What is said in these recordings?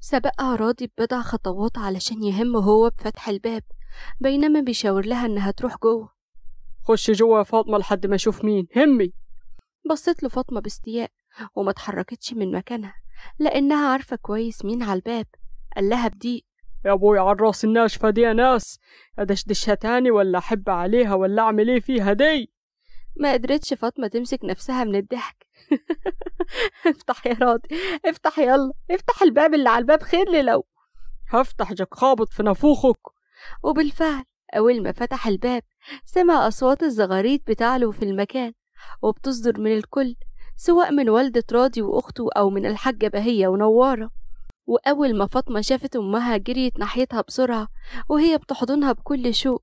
سبقها راضي ببضع خطوات علشان يهمه هو بفتح الباب بينما بيشاور لها إنها تروح جوه خش جوه يا فاطمة لحد ما أشوف مين همي بصت له فاطمة باستياء وما اتحركتش من مكانها لأنها عارفة كويس مين على الباب قال لها بضيق يا ابوي على الراس الناشفة دي يا ناس ادشدشها تاني ولا احب عليها ولا اعمل ايه فيها دي ما قدرتش فاطمة تمسك نفسها من الضحك افتح يا راضي افتح يلا افتح الباب اللي على الباب خير لو هفتح جك خابط في نافوخك وبالفعل أول ما فتح الباب سمع أصوات الزغاريد بتعلو في المكان وبتصدر من الكل سواء من والدة راضي وأخته أو من الحاجة بهية ونوارة وأول ما فاطمة شافت أمها جريت ناحيتها بسرعة وهي بتحضنها بكل شوق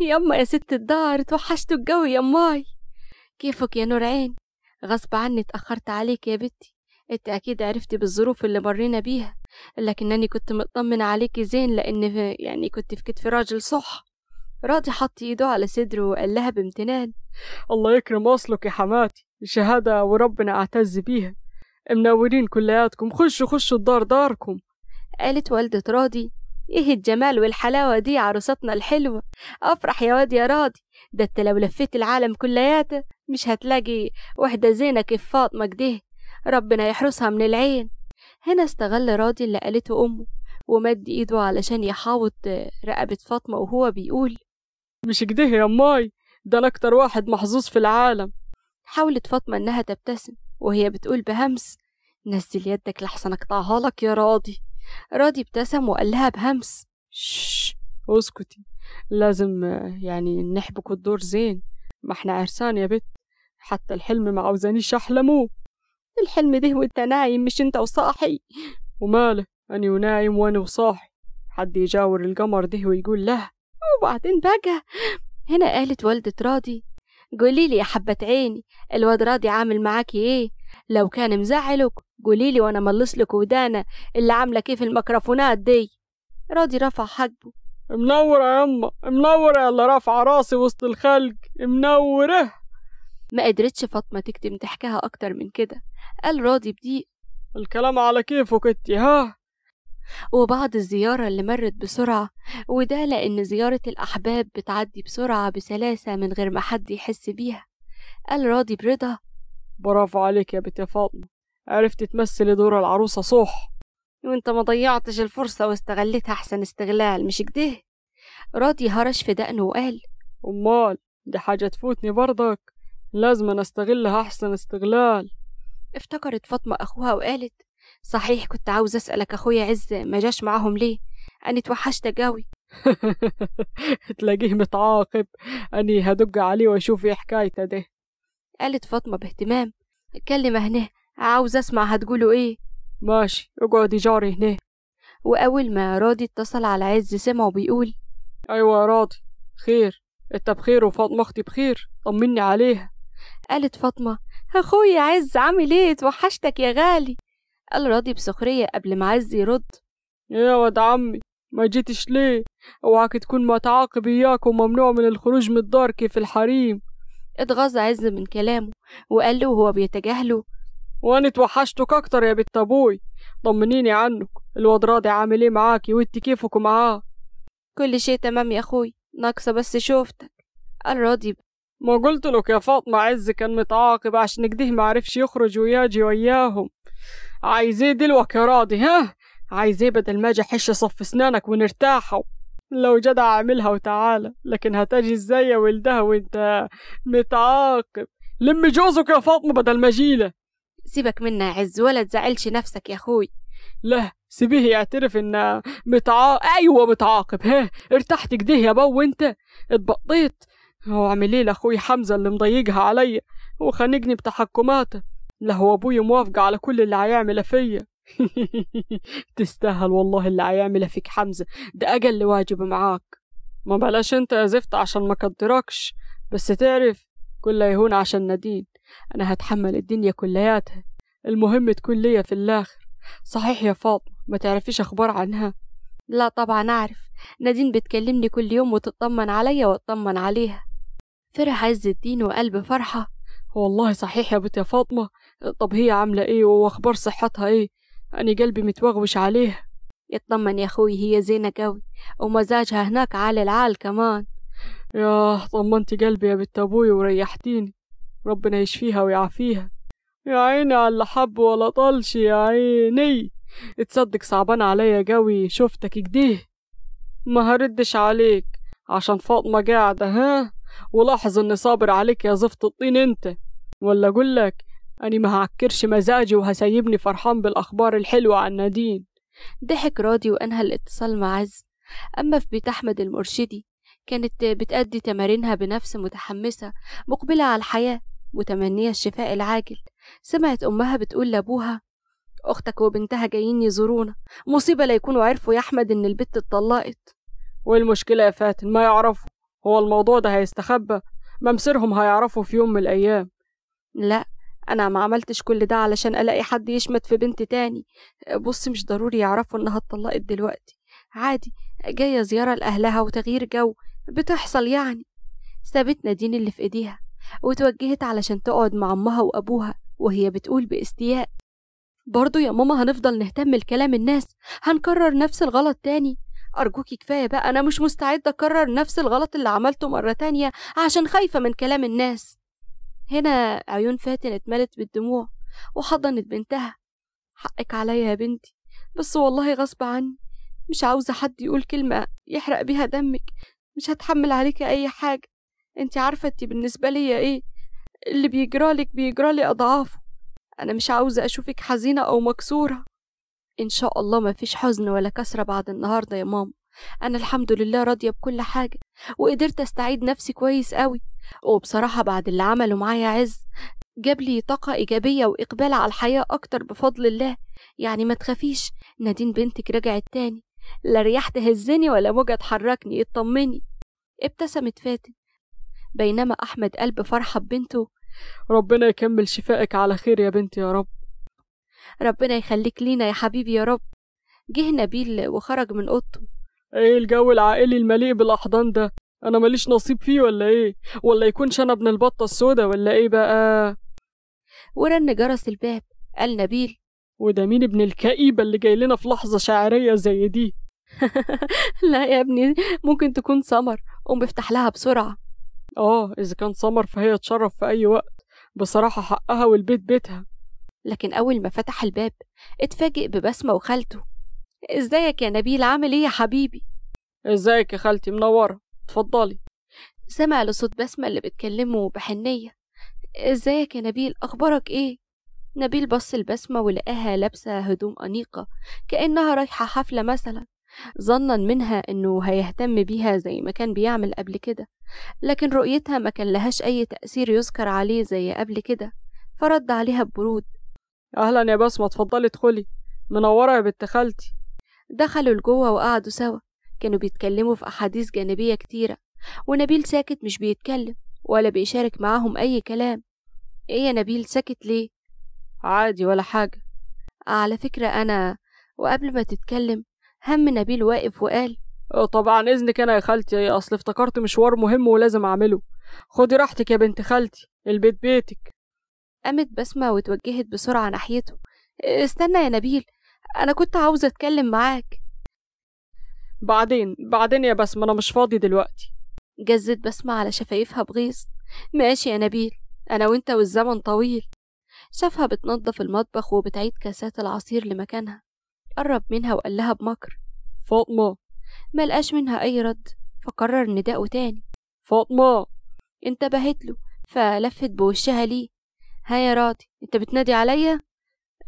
يما يا ست الدهر توحشتوا الجو يا ماي كيفك يا نورعين غصب عني اتأخرت عليك يا بنتي انت اكيد عرفتي بالظروف اللي مرينا بيها لكنني كنت مطمنة عليكي زين لان في يعني كنت في كتف راجل صح راضي حط ايده على صدره وقال لها بامتنان الله يكرم اصلك يا حماتي شهادة وربنا اعتز بيها منورين كلياتكم خشوا خشوا الدار داركم قالت والدة راضي ايه الجمال والحلاوة دي عروستنا الحلوة افرح يا واد يا راضي ده انت لو لفيت العالم كلياته مش هتلاقي واحدة زينة كيف فاطمة كده ربنا يحرسها من العين هنا استغل راضي اللي قالته أمه ومد إيده علشان يحاوط رقبة فاطمة وهو بيقول مش كده يا ماي ده أنا أكتر واحد محظوظ في العالم حاولت فاطمة إنها تبتسم وهي بتقول بهمس نزل يدك لحسن أقطعها لك يا راضي رادي ابتسم وقال لها بهمس شش اسكتي لازم يعني نحبك الدور زين ما احنا عرسان يا بت حتى الحلم ما عاوزانيش احلمه الحلم ده وانت نايم مش انت وصاحي وماله اني ونايم وانا وصاحي حد يجاور القمر ده ويقول له وبعدين بقى هنا قالت والدة راضي قولي لي يا حبة عيني الواد راضي عامل معاكي ايه لو كان مزعلك قولي لي وانا ملص لك ودانا اللي عامله كيف الميكروفونات دي راضي رفع حاجبه منورة يا يما منورة يلا اللي رافعة راسي وسط الخلق منورة ما قدرتش فاطمة تكتم ضحكها أكتر من كده قال راضي بضيق الكلام على كيفك انت ها وبعد الزيارة اللي مرت بسرعة وده لأن زيارة الأحباب بتعدي بسرعة بسلاسة من غير ما حد يحس بيها قال راضي برضا برافو عليك يا بنت فاطمة عرفت تمثلي دور العروسة صح وانت ما ضيعتش الفرصة واستغلتها أحسن استغلال مش كده؟ راضي هرش في دقنه وقال أمال دي حاجة تفوتني برضك لازم أنا أستغلها أحسن استغلال افتكرت فاطمة أخوها وقالت صحيح كنت عاوز أسألك أخويا عز ما جاش معاهم ليه أنا اتوحشت جاوي تلاقيه متعاقب أني هدق عليه وأشوف إيه حكايته ده قالت فاطمة باهتمام اتكلم هنا عاوز أسمع هتقولوا إيه ماشي اقعدي جاري هنا وأول ما راضي اتصل على عز سمعه بيقول أيوة يا راضي خير انت بخير وفاطمة اختي بخير طمني عليها قالت فاطمة أخوي عز عامل ايه اتوحشتك يا غالي قال راضي بسخرية قبل ما عز يرد يا واد عمي ما جيتش ليه اوعك تكون متعاقب اياك وممنوع من الخروج من الدار كيف الحريم اتغاظ عز من كلامه وقال له وهو بيتجاهله وانا اتوحشتك اكتر يا بنت ابوي طمنيني عنك الواد راضي عامل ايه معاكي وانت كيفك معاه كل شيء تمام يا اخوي ناقصه بس شوفتك قال راضي ما قلت لك يا فاطمة عز كان متعاقب عشان كده معرفش يخرج وياجي وياهم عايز ايه دلوقتي يا راضي ها عايز ايه بدل ما اجي احش صف اسنانك ونرتاحوا لو جدع اعملها وتعالى لكن هتجي ازاي يا ولدها وانت متعاقب لم جوزك يا فاطمة بدل ما جيله سيبك منه يا عز ولا تزعلش نفسك يا أخوي لا سيبيه يعترف إن متع... أيوة متعاقب ها ارتحت كده يا بو وأنت اتبقيت هو عامل ايه لأخوي حمزة اللي مضيقها عليا وخانجني بتحكماته لا هو أبويا موافق على كل اللي هيعمله فيا تستاهل والله اللي هيعمله فيك حمزة ده أجل واجب معاك ما بلاش انت يا زفت عشان ما كدركش بس تعرف كله يهون عشان ندين أنا هتحمل الدنيا كلياتها المهم تكون ليا في الآخر صحيح يا فاطمة ما تعرفيش أخبار عنها لا طبعا أعرف نادين بتكلمني كل يوم وتطمن عليا وأطمن عليها فرح عز الدين وقلب فرحة والله صحيح يا بنت يا فاطمة طب هي عاملة إيه وأخبار صحتها إيه أنا قلبي متوغوش عليها اطمن يا أخوي هي زينة قوي ومزاجها هناك عال العال كمان ياه طمنت قلبي يا بنت أبوي وريحتيني ربنا يشفيها ويعافيها يا عيني على اللي حب ولا طالش يا عيني اتصدق صعبان عليا جوي شفتك جديه ما هردش عليك عشان فاطمة قاعدة ها ولاحظ اني صابر عليك يا زفت الطين انت ولا اقولك اني ما هعكرش مزاجي وهسيبني فرحان بالاخبار الحلوة عن نادين ضحك راضي وانهى الاتصال مع عز اما في بيت احمد المرشدي كانت بتأدي تمارينها بنفس متحمسة مقبلة على الحياة متمنية الشفاء العاجل سمعت أمها بتقول لأبوها أختك وبنتها جايين يزورونا مصيبة لا يكونوا عرفوا يا أحمد إن البت اتطلقت والمشكلة يا فاتن ما يعرفوا هو الموضوع ده هيستخبى ممسرهم هيعرفوا في يوم من الأيام لا أنا ما عملتش كل ده علشان ألاقي حد يشمت في بنت تاني بص مش ضروري يعرفوا إنها اتطلقت دلوقتي عادي جاية زيارة لأهلها وتغيير جو بتحصل يعني سابت نادين اللي في إيديها وتوجهت علشان تقعد مع أمها وأبوها وهي بتقول باستياء برضه يا ماما هنفضل نهتم لكلام الناس هنكرر نفس الغلط تاني أرجوكي كفاية بقى أنا مش مستعدة أكرر نفس الغلط اللي عملته مرة تانية عشان خايفة من كلام الناس هنا عيون فاتن اتملت بالدموع وحضنت بنتها حقك عليا يا بنتي بس والله غصب عني مش عاوزة حد يقول كلمة يحرق بيها دمك مش هتحمل عليك أي حاجة انت عارفة انت بالنسبة لي ايه اللي بيجرالك بيجرالي أضعافه أنا مش عاوزة أشوفك حزينة أو مكسورة إن شاء الله مفيش حزن ولا كسرة بعد النهاردة يا ماما أنا الحمد لله راضية بكل حاجة وقدرت أستعيد نفسي كويس قوي وبصراحة بعد اللي عمله معايا عز جاب لي طاقة إيجابية وإقبال على الحياة أكتر بفضل الله يعني ما تخافيش نادين بنتك رجعت تاني لا رياح تهزني ولا موجة تحركني اطمني ابتسمت فاتن بينما أحمد قلب فرحة ببنته ربنا يكمل شفائك على خير يا بنت يا رب ربنا يخليك لينا يا حبيبي يا رب جه نبيل وخرج من أوضته ايه الجو العائلي المليء بالأحضان ده انا ماليش نصيب فيه ولا ايه ولا يكونش انا ابن البطة السوداء ولا ايه بقى ورن جرس الباب قال نبيل وده مين ابن الكئيبة اللي جاي لنا في لحظة شعرية زي دي لا يا ابني ممكن تكون سمر قوم افتح لها بسرعة آه إذا كان سمر فهي تشرف في أي وقت بصراحة حقها والبيت بيتها لكن أول ما فتح الباب اتفاجئ ببسمة وخالته ازيك يا نبيل عامل ايه يا حبيبي ازيك يا خالتي منورة اتفضلي سمع لصوت بسمة اللي بتكلمه بحنية ازيك يا نبيل اخبارك ايه نبيل بص لبسمة ولقاها لابسة هدوم أنيقة كأنها رايحة حفلة مثلا ظنا منها أنه هيهتم بيها زي ما كان بيعمل قبل كده لكن رؤيتها ما كان لهاش أي تأثير يذكر عليه زي قبل كده فرد عليها ببرود أهلا يا بسمة اتفضلي ادخلي منورة يا بنت خالتي دخلوا لجوه وقعدوا سوا كانوا بيتكلموا في أحاديث جانبية كتيرة ونبيل ساكت مش بيتكلم ولا بيشارك معاهم أي كلام إيه يا نبيل ساكت ليه؟ عادي ولا حاجة على فكرة أنا وقبل ما تتكلم هم نبيل واقف وقال آه، طبعا اذنك انا يا خالتي اصل افتكرت مشوار مهم ولازم اعمله خدي راحتك يا بنت خالتي البيت بيتك قامت بسمة واتوجهت بسرعة ناحيته استنى يا نبيل أنا كنت عاوزة أتكلم معاك بعدين بعدين يا بسمة أنا مش فاضي دلوقتي جزت بسمة على شفايفها بغيظ ماشي يا نبيل أنا وأنت والزمن طويل شافها بتنظف المطبخ وبتعيد كاسات العصير لمكانها قرب منها وقال لها بمكر فاطمة ملقاش منها أي رد فقرر نداءه تاني فاطمة انتبهت له فلفت بوشها ليه ها يا راضي انت بتنادي عليا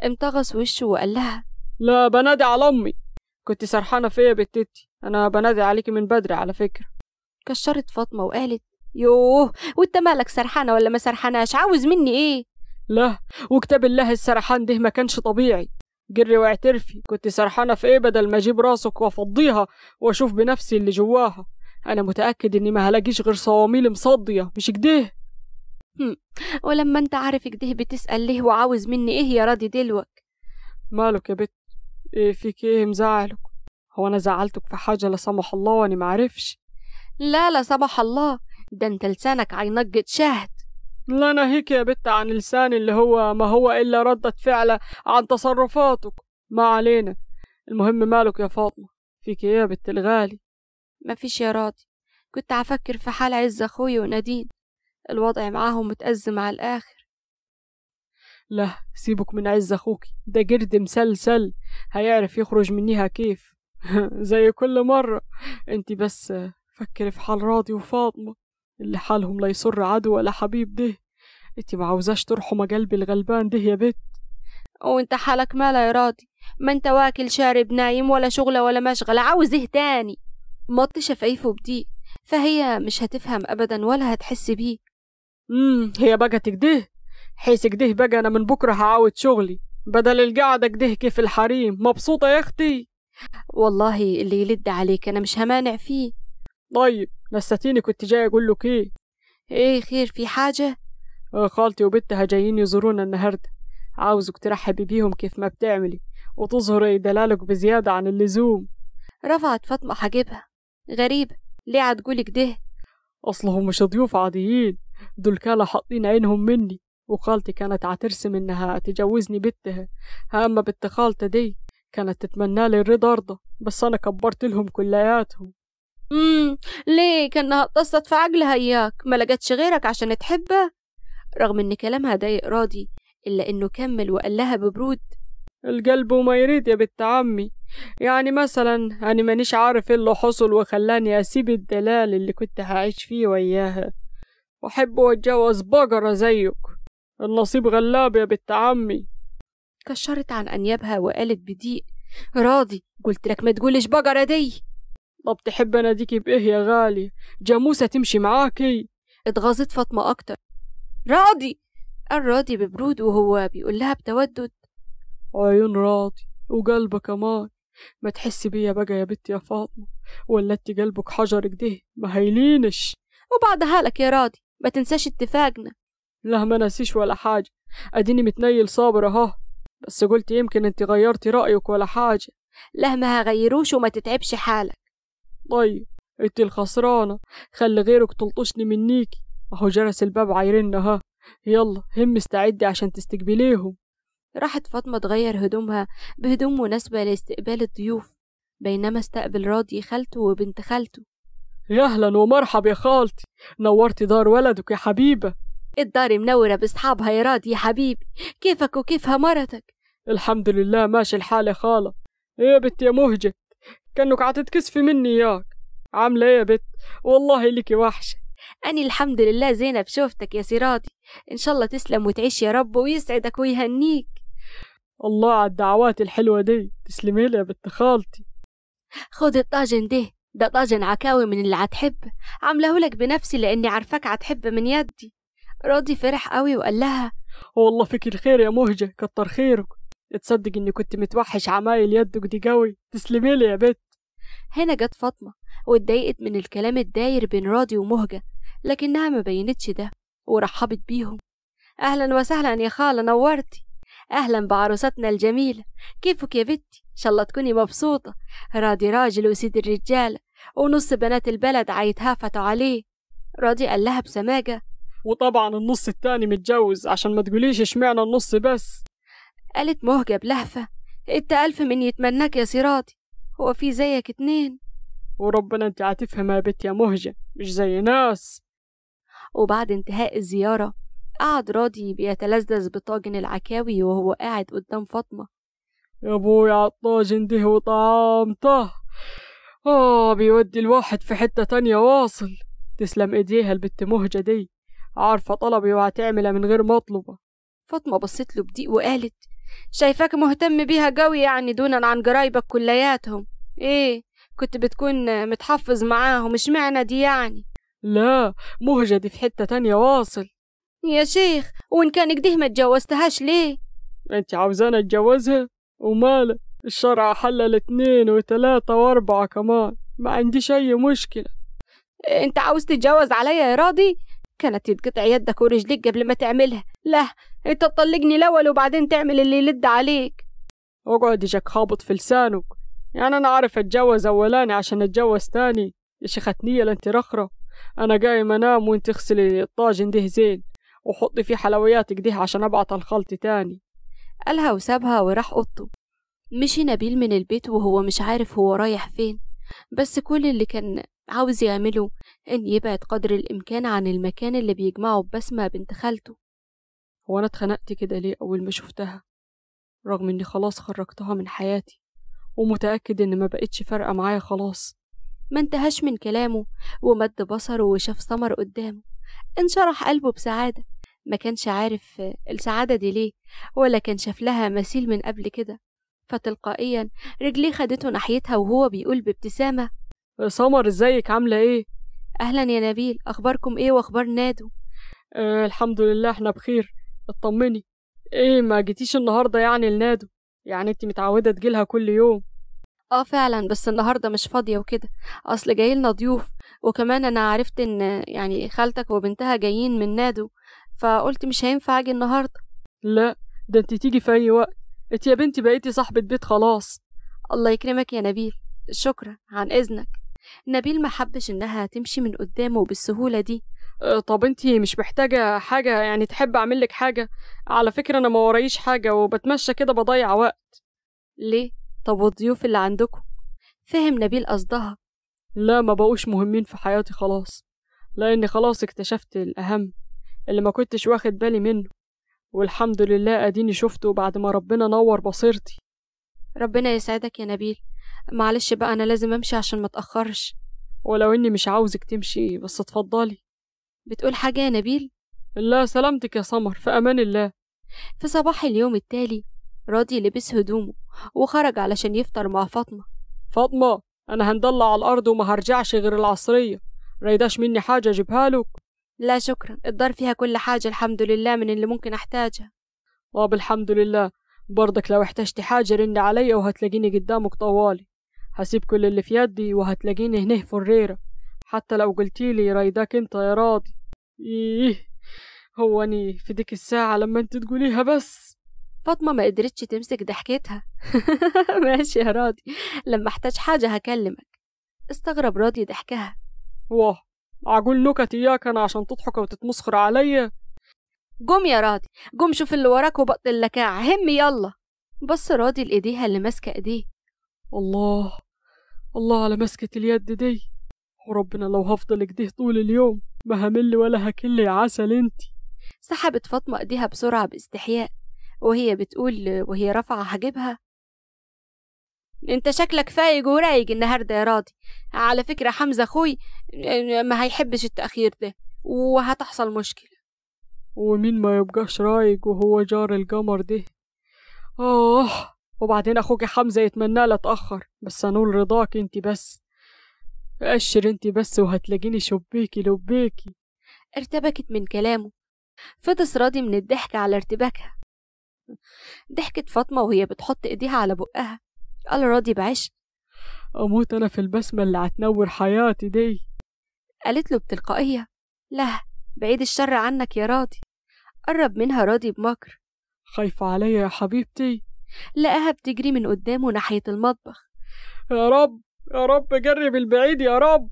امتغص وشه وقال لها لا بنادي على امي كنت سرحانه فيا بتتي انا بنادي عليكي من بدري على فكره كشرت فاطمه وقالت يوه وانت مالك سرحانه ولا ما سرحاناش عاوز مني ايه لا وكتاب الله السرحان ده ما كانش طبيعي جري واعترفي كنت سرحانة في إيه بدل ما أجيب راسك وأفضيها وأشوف بنفسي اللي جواها أنا متأكد إني ما هلاقيش غير صواميل مصدية مش كده ولما أنت عارف كده بتسأل ليه وعاوز مني إيه يا راضي دلوك مالك يا بت إيه فيك إيه مزعلك هو أنا زعلتك في حاجة لا سمح الله وأنا معرفش لا لا سمح الله ده أنت لسانك عينك شهد لا ناهيك يا بت عن لساني اللي هو ما هو إلا ردة فعل عن تصرفاتك ما علينا المهم مالك يا فاطمة فيك إيه يا بت الغالي مفيش يا راضي كنت عفكر في حال عز أخوي ونادين الوضع معاهم متأزم على الآخر لا سيبك من عز أخوك ده جرد مسلسل هيعرف يخرج منيها كيف زي كل مرة انت بس فكري في حال راضي وفاطمة اللي حالهم لا يسر عدو ولا حبيب ده انت ما عاوزاش ترحم قلبي الغلبان ده يا بت وانت حالك مالا يا راضي ما انت واكل شارب نايم ولا شغلة ولا مشغلة عاوز ايه تاني مط شفايفه بدي فهي مش هتفهم ابدا ولا هتحس بيه امم هي بقى تكده حيث كده بقى انا من بكره هعاود شغلي بدل القعده كده كيف الحريم مبسوطه يا اختي والله اللي يلد عليك انا مش همانع فيه طيب نستيني كنت جاي أقول لك إيه إيه خير في حاجة؟ آه خالتي وبنتها جايين يزورونا النهاردة عاوزك ترحبي بيهم كيف ما بتعملي وتظهري دلالك بزيادة عن اللزوم رفعت فاطمة حاجبها غريبة ليه عتقولي كده؟ أصلهم مش ضيوف عاديين دول كانوا حاطين عينهم مني وخالتي كانت عترسم إنها تجوزني بنتها أما بنت خالتي دي كانت تتمنى لي الرضا أرضى بس أنا كبرت لهم كلياتهم امم ليه كأنها اتصلت في عجلها اياك ما لقتش غيرك عشان تحبه رغم ان كلامها ضايق راضي الا انه كمل وقال لها ببرود القلب وما يريد يا بنت عمي يعني مثلا انا مانيش عارف ايه اللي حصل وخلاني اسيب الدلال اللي كنت هعيش فيه وياها واحب واتجوز بقرة زيك النصيب غلاب يا بنت عمي كشرت عن انيابها وقالت بضيق راضي قلت لك ما تقولش بقرة دي ما بتحب اناديكي بايه يا غالي جاموسة تمشي معاكي اتغاظت فاطمة أكتر راضي قال راضي ببرود وهو بيقول لها بتودد عيون راضي وقلبه كمان ما تحسي بيا بقى يا بت يا فاطمة ولا انت قلبك حجر كده ما هيلينش وبعدها لك يا راضي ما تنساش اتفاقنا لا ما نسيش ولا حاجة اديني متنيل صابر اهو بس قلت يمكن انت غيرتي رأيك ولا حاجة لا ما هغيروش وما تتعبش حالك طيب انت الخسرانة خلي غيرك تلطشني منيكي اهو جرس الباب عايرنا ها يلا هم استعدي عشان تستقبليهم راحت فاطمة تغير هدومها بهدوم مناسبة لاستقبال الضيوف بينما استقبل راضي خالته وبنت خالته يا أهلا ومرحب يا خالتي نورتي دار ولدك يا حبيبة الدار منورة بأصحابها يا راضي يا حبيبي كيفك وكيفها مرتك الحمد لله ماشي الحال يا خالة ايه يا بنت يا مهجة كأنك عتتكسفي مني ياك عاملة ايه يا بت والله لك وحشة أني الحمد لله زينة بشوفتك يا سيراتي إن شاء الله تسلم وتعيش يا رب ويسعدك ويهنيك الله على الدعوات الحلوة دي تسلمي لي يا بنت خالتي خد الطاجن ده ده طاجن عكاوي من اللي هتحب لك بنفسي لأني عارفاك هتحب من يدي راضي فرح قوي وقال لها والله فيك الخير يا مهجة كتر خيرك تصدق اني كنت متوحش عمايل يدك دي قوي تسلمي لي يا بت هنا جت فاطمة واتضايقت من الكلام الداير بين راضي ومهجة لكنها ما بينتش ده ورحبت بيهم أهلا وسهلا يا خالة نورتي أهلا بعروستنا الجميلة كيفك يا بنتي إن شاء الله تكوني مبسوطة راضي راجل وسيد الرجالة ونص بنات البلد عيتهافتوا عليه راضي قال لها بسماجة وطبعا النص التاني متجوز عشان ما تقوليش اشمعنى النص بس قالت مهجة بلهفة انت ألف من يتمناك يا سيراتي هو في زيك اتنين وربنا انت هتفهم يا بت يا مهجة مش زي ناس وبعد انتهاء الزيارة قعد راضي بيتلذذ بطاجن العكاوي وهو قاعد قدام فاطمة يا ابويا عالطاجن ده وطعامته اه بيودي الواحد في حتة تانية واصل تسلم ايديها البت مهجة دي عارفة طلبي وهتعملها من غير مطلبة فاطمة بصت له بضيق وقالت شايفاك مهتم بيها قوي يعني دونا عن قرايبك كلياتهم ايه كنت بتكون متحفظ معاهم اشمعنى دي يعني لا مهجدي في حتة تانية واصل يا شيخ وإن كان كده ما اتجوزتهاش ليه؟ أنت عاوزانا أتجوزها؟ ومالا الشرع حلل اتنين وتلاتة وأربعة كمان ما عنديش أي مشكلة إيه، أنت عاوز تتجوز عليا يا راضي؟ كانت تتقطع يدك ورجليك قبل ما تعملها لا انت إيه تطلقني الاول وبعدين تعمل اللي يلد عليك اقعد يجك خابط في لسانك يعني انا عارف اتجوز اولاني عشان اتجوز تاني يا شيختنية لانت رخرة انا قايم انام وانت اغسلي الطاجن ده زين وحطي فيه حلوياتك ده عشان ابعت الخلط تاني قالها وسابها وراح اوضته مشي نبيل من البيت وهو مش عارف هو رايح فين بس كل اللي كان عاوز يعمله إن يبعد قدر الإمكان عن المكان اللي بيجمعه ببسمة بنت خالته هو أنا اتخنقت كده ليه أول ما شفتها رغم إني خلاص خرجتها من حياتي ومتأكد إن ما بقتش فارقة معايا خلاص ما انتهاش من كلامه ومد بصره وشاف سمر قدامه انشرح قلبه بسعادة ما كانش عارف السعادة دي ليه ولا كان شاف لها مثيل من قبل كده فتلقائيا رجليه خدته ناحيتها وهو بيقول بابتسامة سمر ازيك عاملة ايه؟ أهلا يا نبيل أخباركم ايه وأخبار نادو؟ أه الحمد لله احنا بخير اطمني ايه ما جيتيش النهارده يعني لنادو يعني انت متعوده تجيلها كل يوم اه فعلا بس النهارده مش فاضيه وكده اصل جايلنا ضيوف وكمان انا عرفت ان يعني خالتك وبنتها جايين من نادو فقلت مش هينفع اجي النهارده لا ده انت تيجي في اي وقت انت يا بنتي بقيتي صاحبه بيت خلاص الله يكرمك يا نبيل شكرا عن اذنك نبيل ما حبش انها تمشي من قدامه بالسهوله دي طب انتي مش محتاجة حاجة يعني تحب أعملك حاجة على فكرة أنا ما ورايش حاجة وبتمشى كده بضيع وقت ليه؟ طب والضيوف اللي عندكم؟ فهم نبيل قصدها لا ما بقوش مهمين في حياتي خلاص لأني خلاص اكتشفت الأهم اللي ما كنتش واخد بالي منه والحمد لله أديني شفته بعد ما ربنا نور بصيرتي ربنا يسعدك يا نبيل معلش بقى أنا لازم أمشي عشان ما تأخرش ولو إني مش عاوزك تمشي بس اتفضلي بتقول حاجة يا نبيل؟ لا سلامتك يا سمر في أمان الله في صباح اليوم التالي راضي لبس هدومه وخرج علشان يفطر مع فاطمة فاطمة أنا هندلع على الأرض وما هرجعش غير العصرية ريداش مني حاجة أجيبها لك لا شكرا الدار فيها كل حاجة الحمد لله من اللي ممكن أحتاجها طب آه، الحمد لله برضك لو احتجتي حاجة رن عليا وهتلاقيني قدامك طوالي هسيب كل اللي في يدي وهتلاقيني هنا في الريرة حتى لو قلتيلي رايداك انت يا راضي ايه هو اني في ديك الساعة لما انت تقوليها بس فاطمة ما قدرتش تمسك ضحكتها ماشي يا راضي لما احتاج حاجة هكلمك استغرب راضي ضحكها واه أقول نكت اياك انا عشان تضحك وتتمسخر عليا قوم يا راضي قوم شوف اللي وراك وبطل لكاع هم يلا بص راضي لايديها اللي ماسكه ايديه الله الله على مسكة اليد دي وربنا لو هفضل كده طول اليوم ما همل ولا هكل يا عسل انتي سحبت فاطمة ايديها بسرعة باستحياء وهي بتقول وهي رافعة حاجبها انت شكلك فايق ورايق النهاردة يا راضي على فكرة حمزة اخوي ما هيحبش التأخير ده وهتحصل مشكلة ومين ما يبقاش رايق وهو جار القمر ده آه وبعدين أخوك حمزة يتمنى لا أتأخر بس هنقول رضاك أنت بس أشر انت بس وهتلاقيني شبيكي لبيكي ارتبكت من كلامه فطس راضي من الضحك على ارتباكها ضحكت فاطمة وهي بتحط ايديها على بقها قال راضي بعشق أموت أنا في البسمة اللي هتنور حياتي دي قالت له بتلقائية لا بعيد الشر عنك يا راضي قرب منها راضي بمكر خايفة عليا يا حبيبتي لقاها بتجري من قدامه ناحية المطبخ يا رب يا رب جرب البعيد يا رب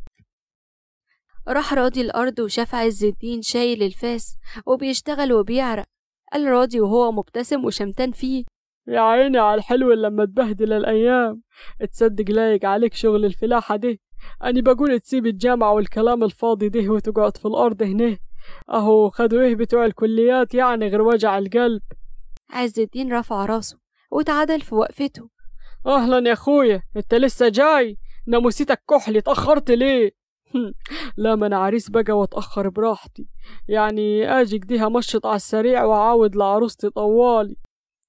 راح راضي الأرض وشاف عز الدين شايل الفاس وبيشتغل وبيعرق قال راضي وهو مبتسم وشمتان فيه يا عيني على الحلو لما اتبهدل الأيام تصدق لايق عليك شغل الفلاحة دي أني بقول تسيب الجامعة والكلام الفاضي ده وتقعد في الأرض هنا أهو خدوا إيه بتوع الكليات يعني غير وجع القلب عز الدين رفع راسه وتعادل في وقفته أهلا يا أخويا أنت لسه جاي ناموسيتك كحلي اتأخرت ليه؟ لا ما انا عريس بقى واتأخر براحتي يعني اجي كديها مشط على السريع واعاود لعروستي طوالي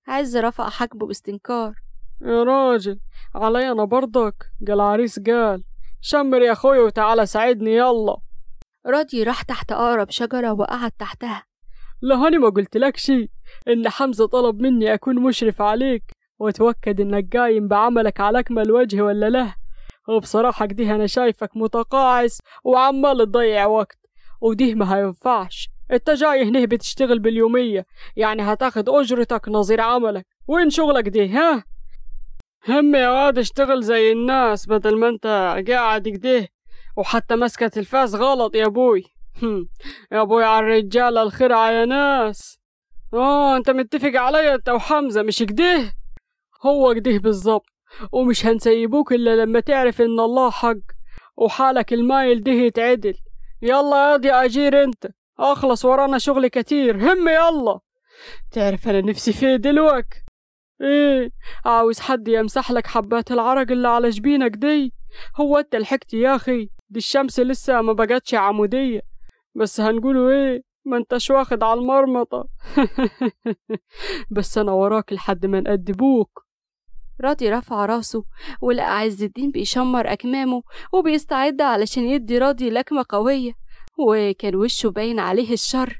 عز رفع حجبه باستنكار يا راجل عليا انا برضك قال عريس قال شمر يا اخويا وتعالى ساعدني يلا راضي راح تحت اقرب شجره وقعد تحتها لا هاني ما شي ان حمزه طلب مني اكون مشرف عليك واتوكد انك قايم بعملك على اكمل وجه ولا لا وبصراحة كده أنا شايفك متقاعس وعمال تضيع وقت وده ما هينفعش انت جاي هنا بتشتغل باليومية يعني هتاخد أجرتك نظير عملك وين شغلك ده ها؟ هم يا واد اشتغل زي الناس بدل ما انت قاعد كده وحتى ماسكة الفاس غلط يا ابوي يا ابوي على الرجال الخرعة يا ناس اه انت متفق عليا انت وحمزة مش كده؟ هو كده بالظبط ومش هنسيبوك إلا لما تعرف إن الله حق وحالك المايل ده يتعدل يلا ياض يا أجير أنت أخلص ورانا شغل كتير هم يلا تعرف أنا نفسي فيه دلوقتي إيه عاوز حد يمسح لك حبات العرق اللي على جبينك دي هو أنت لحقت يا أخي دي الشمس لسه ما بقتش عمودية بس هنقوله إيه ما انتش واخد على المرمطة بس أنا وراك لحد ما نأدبوك راضي رفع راسه ولقى عز الدين بيشمر أكمامه وبيستعد علشان يدي راضي لكمة قوية وكان وشه باين عليه الشر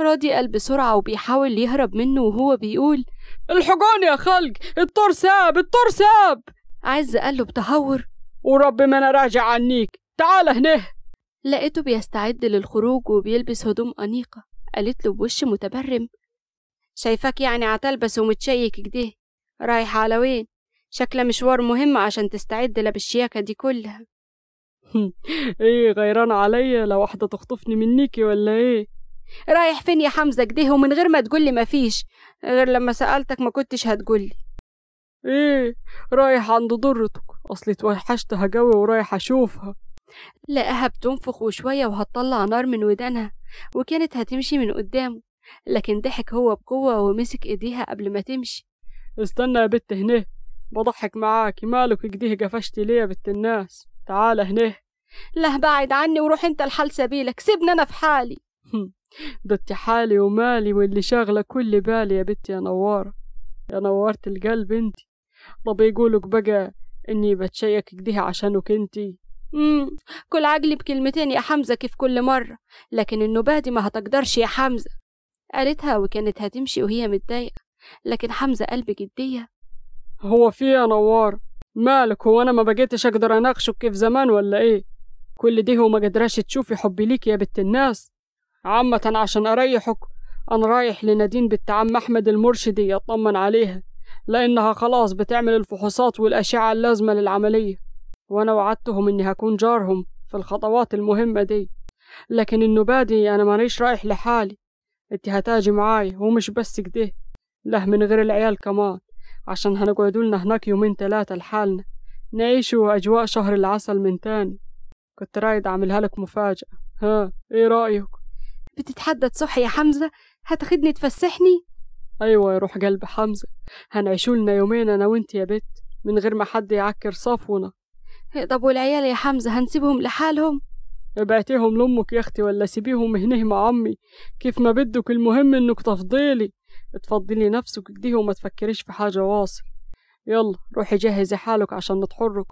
راضي قال بسرعة وبيحاول يهرب منه وهو بيقول الحجون يا خلق الطور ساب الطور ساب عز قال له بتهور ورب ما أنا راجع عنيك تعال هنا لقيته بيستعد للخروج وبيلبس هدوم أنيقة قالت له بوش متبرم شايفاك يعني عتلبس ومتشيك كده رايح على وين شكله مشوار مهم عشان تستعد بالشياكة دي كلها ايه غيران عليا لو واحدة تخطفني منيكي ولا ايه رايح فين يا حمزة كده ومن غير ما تقولي مفيش غير لما سألتك ما كنتش هتقولي ايه رايح عند ضرتك اصلي اتوحشتها جوي ورايح اشوفها لقاها بتنفخ وشوية وهتطلع نار من ودانها وكانت هتمشي من قدامه لكن ضحك هو بقوة ومسك ايديها قبل ما تمشي استنى يا بت هنا بضحك معاكي مالك كده قفشتي ليه يا بنت الناس تعال هنا لا بعد عني وروح انت لحال سبيلك سيبني انا في حالي ضدتي حالي ومالي واللي شاغله كل بالي يا بنتي يا نواره يا نوره القلب انتي طب يقولك بقى اني بتشيك كده عشانك انتي امم كل عقلي بكلمتين يا حمزه كيف كل مره لكن النوبه دي ما هتقدرش يا حمزه قالتها وكانت هتمشي وهي متضايقه لكن حمزه قلب جديه هو في يا نوار مالك هو انا ما بقيتش اقدر اناقشك كيف زمان ولا ايه كل دي وما قدراش تشوفي حبي ليك يا بنت الناس عامة عشان اريحك انا رايح لنادين بنت عم احمد المرشدي اطمن عليها لانها خلاص بتعمل الفحوصات والاشعة اللازمة للعملية وانا وعدتهم اني هكون جارهم في الخطوات المهمة دي لكن النبادي انا مانيش رايح لحالي انت هتاجي معاي ومش بس كده له من غير العيال كمان عشان هنقعدولنا هناك يومين تلاتة لحالنا نعيشوا أجواء شهر العسل من تاني كنت رايد أعملها لك مفاجأة ها إيه رأيك؟ بتتحدد صح يا حمزة؟ هتاخدني تفسحني؟ أيوة يا روح قلب حمزة هنعيشولنا يومين أنا وأنت يا بت من غير ما حد يعكر صفونا طب والعيال يا حمزة هنسيبهم لحالهم؟ ابعتيهم لأمك يا أختي ولا سيبيهم هنيه مع أمي كيف ما بدك المهم إنك تفضيلي اتفضلي نفسك كده وما تفكريش في حاجة واصل يلا روحي جهزي حالك عشان نتحرك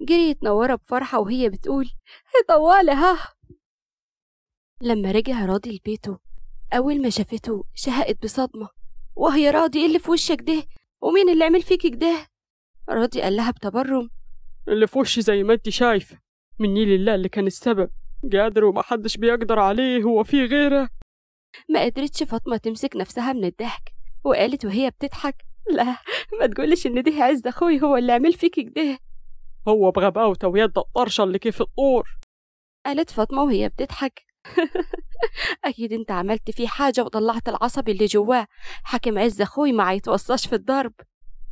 جريت نورة بفرحة وهي بتقول إيه طوالي ها لما رجع راضي لبيته أول ما شافته شهقت بصدمة وهي راضي ايه اللي في وشك ده ومين اللي عمل فيكي كده راضي قال لها بتبرم اللي في وشي زي ما انت شايفة مني لله اللي كان السبب قادر ومحدش بيقدر عليه هو في غيره ما قدرتش فاطمة تمسك نفسها من الضحك وقالت وهي بتضحك لا ما تقولش إن ده عز أخوي هو اللي عمل فيكي كده هو بغباوته ويد الطرشة اللي كيف الطور قالت فاطمة وهي بتضحك أكيد أنت عملت فيه حاجة وطلعت العصب اللي جواه حاكم عز أخوي ما يتوصاش في الضرب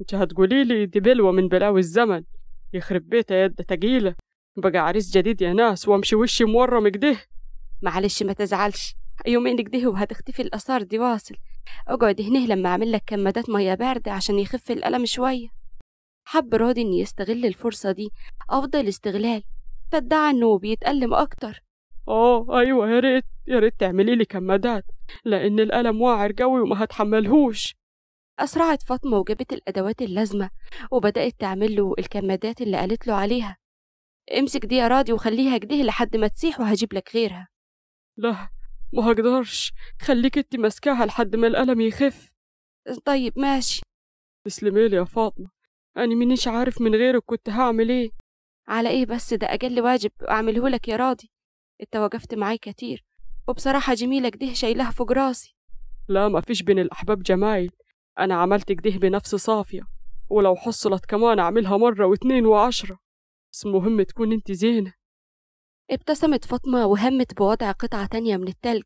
أنت هتقولي لي دي بلوة من بلاوي الزمن يخرب بيتها يد تقيلة بقى عريس جديد يا ناس وامشي وشي مورم كده معلش ما تزعلش يومين كده وهتختفي الآثار دي واصل اقعد هنا لما أعمل لك كمادات مية باردة عشان يخف الألم شوية حب راضي إن يستغل الفرصة دي أفضل استغلال فادعى إنه بيتألم أكتر آه أيوة يا ريت يا ريت تعملي لي كمادات لأن الألم واعر قوي وما هتحملهوش أسرعت فاطمة وجابت الأدوات اللازمة وبدأت تعمل له الكمادات اللي قالت له عليها امسك دي يا راضي وخليها كده لحد ما تسيح وهجيب لك غيرها لا ما هقدرش خليك انت ماسكاها لحد ما الألم يخف طيب ماشي تسلمي لي يا فاطمة أنا منيش عارف من غيرك كنت هعمل إيه على إيه بس ده أجل واجب أعمله لك يا راضي أنت وقفت معاي كتير وبصراحة جميلة كده شايلها فوق راسي لا مفيش بين الأحباب جمايل أنا عملت كده بنفس صافية ولو حصلت كمان أعملها مرة واتنين وعشرة بس المهم تكون أنت زينة ابتسمت فاطمة وهمت بوضع قطعة تانية من التلج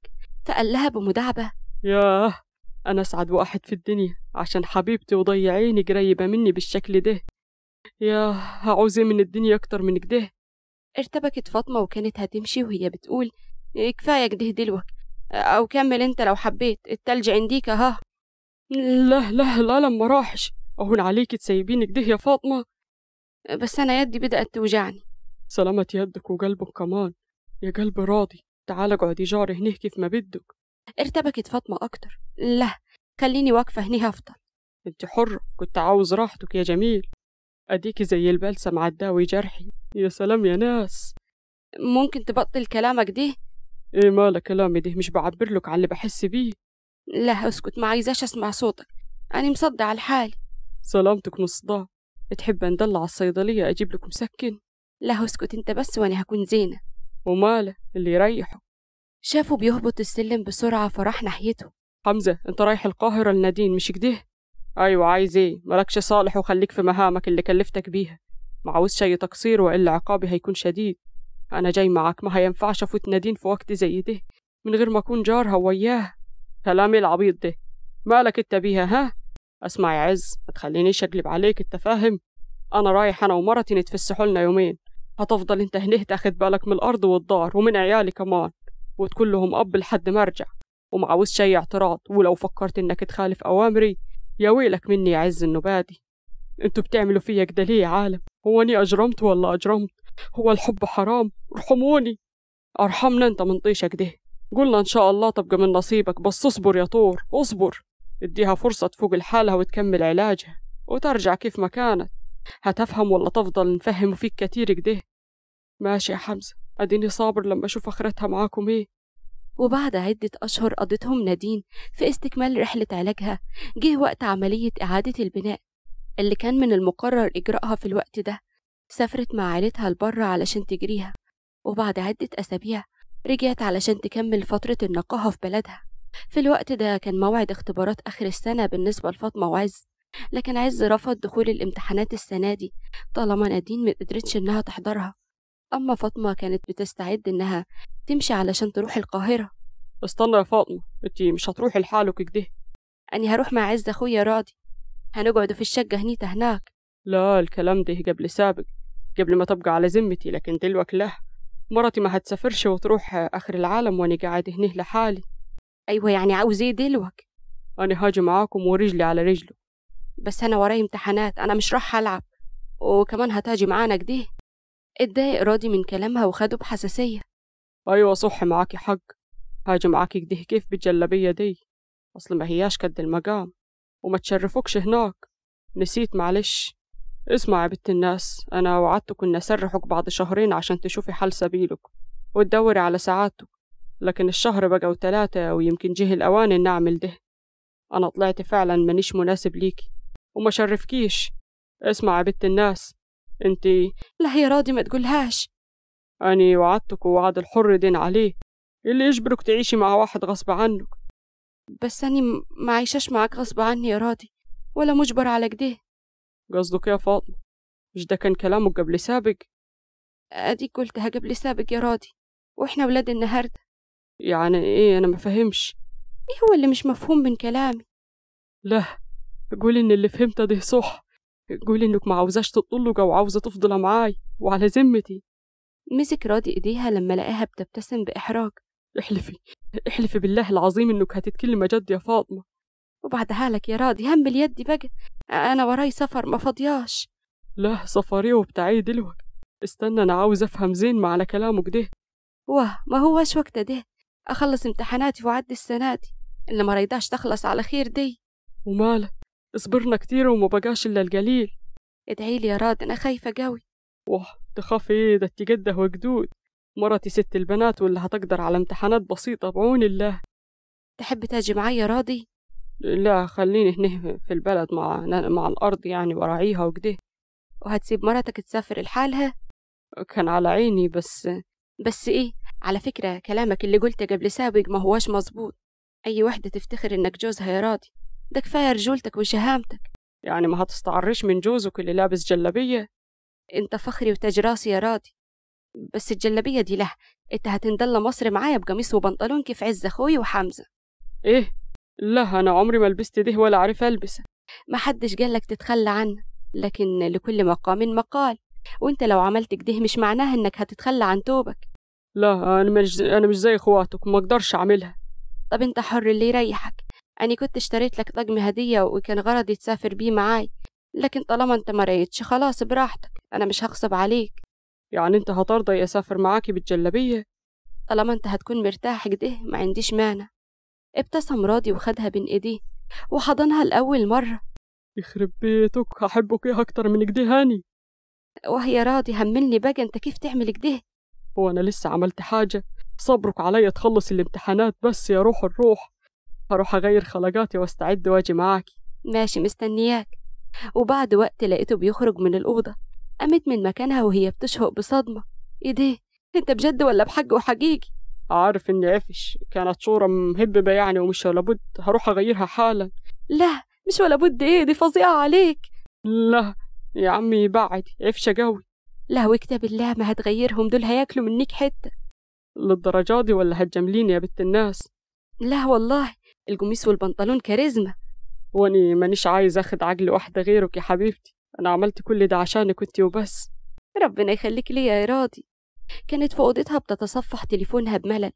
فقال لها بمداعبة ياه أنا أسعد واحد في الدنيا عشان حبيبتي وضيعيني قريبة مني بالشكل ده ياه هعوز من الدنيا أكتر من كده ارتبكت فاطمة وكانت هتمشي وهي بتقول كفاية كده دلوك أو كمل أنت لو حبيت التلج عنديك ها لا لا لا لما راحش أهون عليك تسيبيني كده يا فاطمة بس أنا يدي بدأت توجعني سلامة يدك وقلبك كمان يا قلبي راضي تعال اقعدي جاري هنيه كيف ما بدك ارتبكت فاطمة أكتر لا خليني واقفة هني هفضل انت حرة كنت عاوز راحتك يا جميل أديكي زي البلسم عداوي جرحي يا سلام يا ناس ممكن تبطل كلامك ده؟ ايه مالا كلامي ده مش بعبر لك عن اللي بحس بيه لا اسكت ما عايزاش اسمع صوتك أنا مصدع الحال سلامتك مصدع تحب أندلع على الصيدلية أجيب لك مسكن لا اسكت انت بس وانا هكون زينة وماله اللي يريحه شافه بيهبط السلم بسرعة فراح ناحيته حمزة انت رايح القاهرة لنادين مش كده؟ أيوة عايز ايه مالكش صالح وخليك في مهامك اللي كلفتك بيها معاوزش أي تقصير وإلا عقابي هيكون شديد أنا جاي معاك ما هينفعش أفوت نادين في وقت زي ده من غير ما أكون جارها وياها كلامي العبيط ده مالك انت بيها ها؟ اسمع يا عز ما تخلينيش اقلب عليك انت فاهم؟ أنا رايح أنا ومرتي نتفسحوا لنا يومين هتفضل انت هنيه تاخد بالك من الأرض والدار ومن عيالي كمان وتكون لهم أب لحد ما أرجع ومعاوزش أي اعتراض ولو فكرت إنك تخالف أوامري يا ويلك مني يا عز النبادي انتوا بتعملوا فيا كده ليه يا عالم هو أني أجرمت ولا أجرمت هو الحب حرام ارحموني أرحمنا انت من طيشك ده قلنا إن شاء الله تبقى من نصيبك بس اصبر يا طور اصبر اديها فرصة تفوق لحالها وتكمل علاجها وترجع كيف ما كانت هتفهم ولا تفضل نفهم فيك كتير كده ماشي يا حمزة أديني صابر لما أشوف آخرتها معاكم إيه وبعد عدة أشهر قضتهم نادين في استكمال رحلة علاجها جه وقت عملية إعادة البناء اللي كان من المقرر إجراءها في الوقت ده سافرت مع عيلتها لبره علشان تجريها وبعد عدة أسابيع رجعت علشان تكمل فترة النقاهة في بلدها في الوقت ده كان موعد اختبارات آخر السنة بالنسبة لفاطمة وعز لكن عز رفض دخول الامتحانات السنة دي طالما نادين مقدرتش إنها تحضرها أما فاطمة كانت بتستعد إنها تمشي علشان تروح القاهرة استنى يا فاطمة انتي مش هتروحي لحالك كده أني هروح مع عز أخويا راضي هنقعدوا في الشقة هنيتا هناك لا الكلام ده قبل سابق قبل ما تبقى على ذمتي لكن دلوقتي لا مرتي ما هتسافرش وتروح آخر العالم وأنا قاعد هنا لحالي أيوة يعني عاوز إيه دلوقتي أنا هاجي معاكم ورجلي على رجله بس أنا ورايا امتحانات أنا مش راح ألعب وكمان هتاجي معانا كده اتضايق راضي من كلامها وخده بحساسية أيوة صح معاكي حق هاجي معاكي كده كيف بالجلابية دي أصل ما هياش قد المقام وما تشرفوكش هناك نسيت معلش اسمع يا بنت الناس أنا وعدتك إن أسرحك بعد شهرين عشان تشوفي حل سبيلك وتدوري على سعادتك لكن الشهر بقى وتلاتة ويمكن جه الأوان إن أعمل ده أنا طلعت فعلا مانيش مناسب ليكي وما شرفكيش اسمع يا بت الناس انتي لا هي راضي ما تقولهاش أني وعدتك ووعد الحر دين عليه اللي يجبرك تعيشي مع واحد غصب عنك بس أني ما عايشاش معاك غصب عني يا راضي ولا مجبر على كده قصدك يا فاطمة مش ده كان كلامك قبل سابق أديك قلتها قبل سابق يا راضي وإحنا ولاد النهاردة يعني إيه أنا ما فهمش إيه هو اللي مش مفهوم من كلامي لا قولي ان اللي فهمته ده صح قولي انك ما عاوزاش تطلق او عاوزه تفضل معاي وعلى ذمتي مسك راضي ايديها لما لقاها بتبتسم باحراج احلفي احلفي بالله العظيم انك هتتكلم جد يا فاطمه وبعدها لك يا راضي هم اليد بقى انا وراي سفر ما فاضياش لا سفري وبتعيد دلوقتي استنى انا عاوز افهم زين مع على كلامك ده واه ما هوش وقت ده اخلص امتحاناتي وعد السنه دي اللي ما ريداش تخلص على خير دي ومالك صبرنا كتير وما بقاش إلا القليل ادعيلي يا راد أنا خايفة قوي واه تخافي إيه ده جده وجدود مرتي ست البنات واللي هتقدر على امتحانات بسيطة بعون الله تحب تاجي معايا راضي؟ لا خليني هنا في البلد مع مع الأرض يعني وراعيها وكده وهتسيب مرتك تسافر لحالها؟ كان على عيني بس بس إيه؟ على فكرة كلامك اللي قلته قبل سابق ما هوش مظبوط أي وحدة تفتخر إنك جوزها يا راضي ده كفاية رجولتك وشهامتك يعني ما هتستعريش من جوزك اللي لابس جلابية انت فخري وتاج راسي يا راضي بس الجلابية دي له انت هتندل مصر معايا بقميص وبنطلون كيف عز اخوي وحمزة ايه لا انا عمري ما لبست ده ولا عارفة البسه ما حدش قالك تتخلى عنه لكن لكل مقام مقال وانت لو عملت كده مش معناه انك هتتخلى عن توبك لا انا مش انا مش زي اخواتك ما اقدرش اعملها طب انت حر اللي يريحك أني كنت اشتريت لك طقم هدية وكان غرضي تسافر بيه معاي لكن طالما أنت مريتش خلاص براحتك أنا مش هغصب عليك يعني أنت هترضى أسافر معاكي بالجلابية طالما أنت هتكون مرتاح كده ما عنديش مانع ابتسم راضي وخدها بين إيديه وحضنها لأول مرة يخرب بيتك هحبك إيه أكتر من كده هاني وهي راضي هملني بقى أنت كيف تعمل كده هو أنا لسه عملت حاجة صبرك عليا تخلص الامتحانات بس يا روح الروح هروح أغير خلاجاتي وأستعد وأجي معاكي ماشي مستنياك وبعد وقت لقيته بيخرج من الأوضة قامت من مكانها وهي بتشهق بصدمة إيه ده؟ أنت بجد ولا بحج وحجيجي؟ عارف إني قفش كانت صورة مهببة يعني ومش ولا بد هروح أغيرها حالا لا مش ولا بد إيه دي فظيعة عليك لا يا عمي بعد قفشة قوي لا واكتب الله ما هتغيرهم دول هياكلوا منك حتة للدرجة دي ولا هتجامليني يا بنت الناس لا والله القميص والبنطلون كاريزما واني مانيش عايز اخد عجل واحدة غيرك يا حبيبتي انا عملت كل ده عشانك انت وبس ربنا يخليك ليا يا راضي كانت في اوضتها بتتصفح تليفونها بملل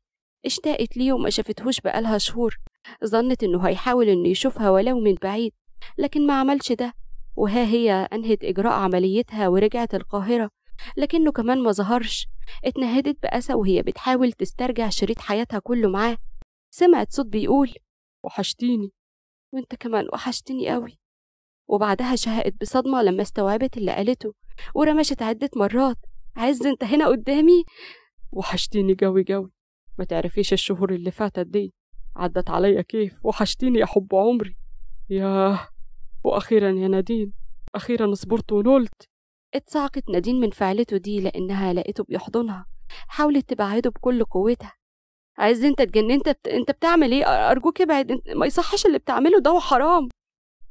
اشتاقت ليه وما شافتهوش بقالها شهور ظنت انه هيحاول انه يشوفها ولو من بعيد لكن ما عملش ده وها هي انهت اجراء عمليتها ورجعت القاهره لكنه كمان ما ظهرش اتنهدت بأسى وهي بتحاول تسترجع شريط حياتها كله معاه سمعت صوت بيقول وحشتيني وانت كمان وحشتني قوي وبعدها شهقت بصدمة لما استوعبت اللي قالته ورمشت عدة مرات عز انت هنا قدامي وحشتيني جوي جوي ما تعرفيش الشهور اللي فاتت دي عدت عليا كيف وحشتيني يا حب عمري ياه وأخيرا يا نادين أخيرا صبرت ونولت اتصعقت نادين من فعلته دي لأنها لقيته بيحضنها حاولت تبعده بكل قوتها عايز انت اتجننت انت بت... انت بتعمل ايه ارجوك ابعد انت... ما يصحش اللي بتعمله ده وحرام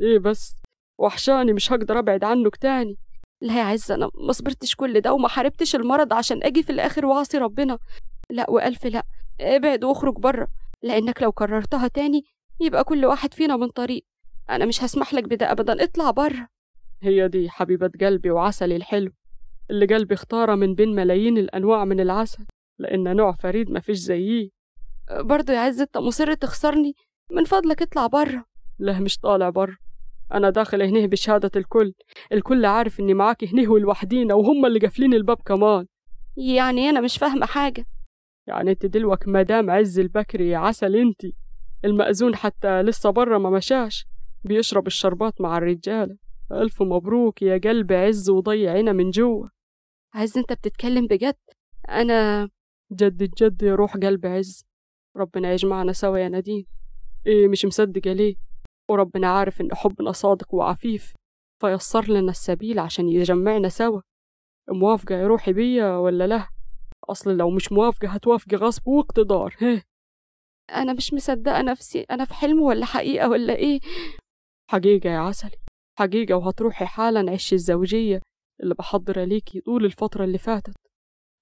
ايه بس وحشاني مش هقدر ابعد عنك تاني لا يا عز انا ما صبرتش كل ده وما حاربتش المرض عشان اجي في الاخر واعصي ربنا لا والف لا ابعد واخرج بره لانك لو كررتها تاني يبقى كل واحد فينا من طريق انا مش هسمح لك بده ابدا اطلع بره هي دي حبيبة قلبي وعسلي الحلو اللي قلبي اختاره من بين ملايين الانواع من العسل لان نوع فريد مفيش زيه برضه يا عز انت مصر تخسرني من فضلك اطلع برا لا مش طالع برا أنا داخل هنيه بشهادة الكل الكل عارف إني معاك هنيه ولوحدينا وهم اللي قافلين الباب كمان يعني أنا مش فاهمة حاجة يعني انت دلوك مدام عز البكري عسل انت المأذون حتى لسه برا ما مشاش بيشرب الشربات مع الرجالة ألف مبروك يا قلب عز وضيع من جوا عز انت بتتكلم بجد أنا جد الجد يروح قلب عز ربنا يجمعنا سوا يا نادين إيه مش مصدقة ليه وربنا عارف إن حبنا صادق وعفيف فيسر لنا السبيل عشان يجمعنا سوا موافقة يا روحي بيا ولا لا أصل لو مش موافقة هتوافقي غصب واقتدار هه أنا مش مصدقة نفسي أنا في حلم ولا حقيقة ولا إيه حقيقة يا عسلي حقيقة وهتروحي حالا عش الزوجية اللي بحضر ليكي طول الفترة اللي فاتت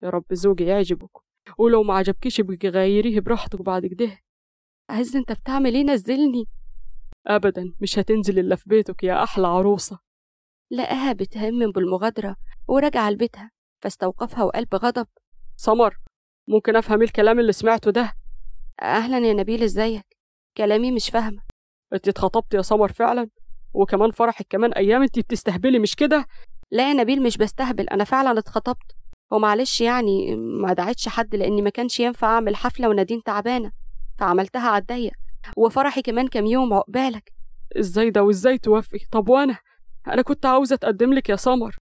يا رب زوجي يعجبك ولو ما عجبكيش ابقي غيريه براحتك بعد كده عز انت بتعمل ايه نزلني ابدا مش هتنزل الا في بيتك يا احلى عروسه لقاها بتهم بالمغادره ورجع لبيتها فاستوقفها وقال بغضب سمر ممكن افهم إيه الكلام اللي سمعته ده اهلا يا نبيل ازيك كلامي مش فاهمه انت اتخطبت يا سمر فعلا وكمان فرحك كمان ايام انت بتستهبلي مش كده لا يا نبيل مش بستهبل انا فعلا اتخطبت ومعلش يعني ما دعيتش حد لأني ما كانش ينفع أعمل حفلة ونادين تعبانة فعملتها على الضيق وفرحي كمان كام يوم عقبالك ازاي ده وازاي توافقي طب وانا انا كنت عاوزه اتقدم لك يا سمر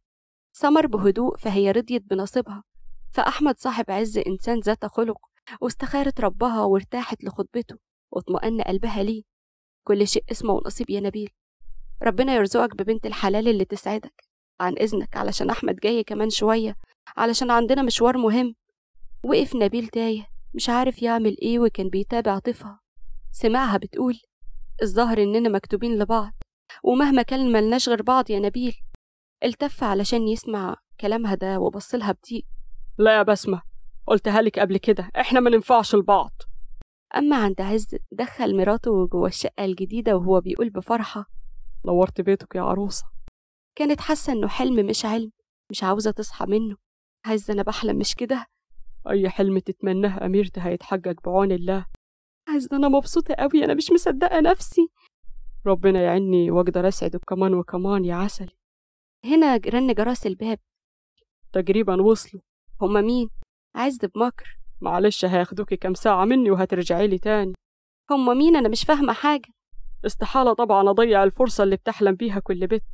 سمر بهدوء فهي رضيت بنصيبها فأحمد صاحب عز إنسان ذات خلق واستخارت ربها وارتاحت لخطبته واطمأن قلبها ليه كل شيء اسمه ونصيب يا نبيل ربنا يرزقك ببنت الحلال اللي تسعدك عن إذنك علشان أحمد جاي كمان شوية علشان عندنا مشوار مهم وقف نبيل تايه مش عارف يعمل ايه وكان بيتابع طفها سمعها بتقول الظاهر اننا مكتوبين لبعض ومهما كان ملناش غير بعض يا نبيل التف علشان يسمع كلامها ده وبصلها بضيق لا يا بسمة قلتها لك قبل كده احنا ما ننفعش لبعض أما عند عز دخل مراته جوه الشقة الجديدة وهو بيقول بفرحة نورت بيتك يا عروسة كانت حاسة إنه حلم مش علم مش عاوزة تصحى منه عايزة أنا بحلم مش كده أي حلم تتمناه أميرتي هيتحجج بعون الله عايزة أنا مبسوطة أوي أنا مش مصدقة نفسي ربنا يعيني وأقدر أسعدك كمان وكمان يا عسل هنا رن جراس الباب تقريبا وصلوا هما مين؟ عز بمكر معلش هياخدوكي كام ساعة مني وهترجعي لي تاني هما مين أنا مش فاهمة حاجة استحالة طبعا أضيع الفرصة اللي بتحلم بيها كل بنت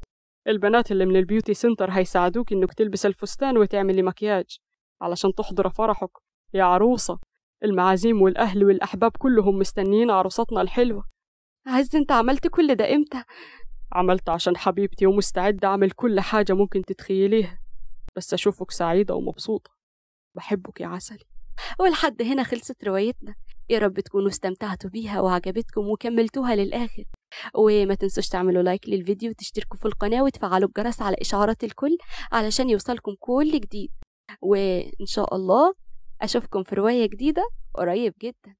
البنات اللي من البيوتي سنتر هيساعدوك إنك تلبس الفستان وتعملي مكياج علشان تحضر فرحك يا عروسة المعازيم والأهل والأحباب كلهم مستنيين عروستنا الحلوة عز انت عملت كل ده امتى؟ عملت عشان حبيبتي ومستعدة أعمل كل حاجة ممكن تتخيليها بس أشوفك سعيدة ومبسوطة بحبك يا عسلي ولحد هنا خلصت روايتنا يا رب تكونوا استمتعتوا بيها وعجبتكم وكملتوها للآخر وما تنسوش تعملوا لايك للفيديو وتشتركوا في القناة وتفعلوا الجرس على إشعارات الكل علشان يوصلكم كل جديد وإن شاء الله أشوفكم في رواية جديدة قريب جدا